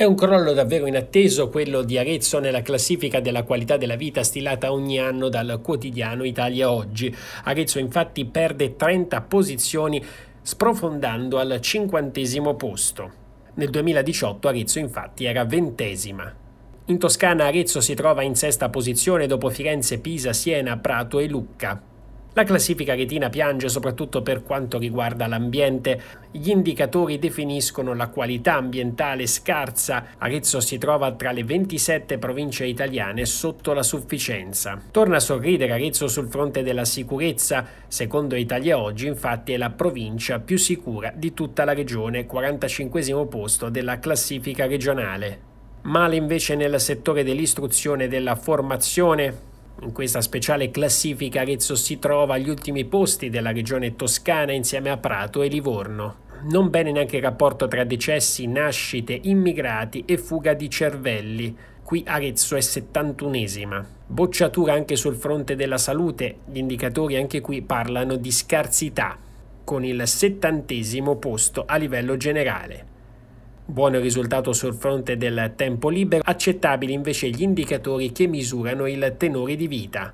È un crollo davvero inatteso quello di Arezzo nella classifica della qualità della vita stilata ogni anno dal quotidiano Italia Oggi. Arezzo infatti perde 30 posizioni sprofondando al cinquantesimo posto. Nel 2018 Arezzo infatti era ventesima. In Toscana Arezzo si trova in sesta posizione dopo Firenze, Pisa, Siena, Prato e Lucca. La classifica retina piange soprattutto per quanto riguarda l'ambiente. Gli indicatori definiscono la qualità ambientale scarsa. Arezzo si trova tra le 27 province italiane sotto la sufficienza. Torna a sorridere Arezzo sul fronte della sicurezza. Secondo Italia Oggi, infatti, è la provincia più sicura di tutta la regione, 45 posto della classifica regionale. Male invece nel settore dell'istruzione e della formazione. In questa speciale classifica Arezzo si trova agli ultimi posti della regione toscana insieme a Prato e Livorno. Non bene neanche il rapporto tra decessi, nascite, immigrati e fuga di cervelli. Qui Arezzo è 71esima. Bocciatura anche sul fronte della salute, gli indicatori anche qui parlano di scarsità, con il settantesimo posto a livello generale. Buon risultato sul fronte del tempo libero, accettabili invece gli indicatori che misurano il tenore di vita.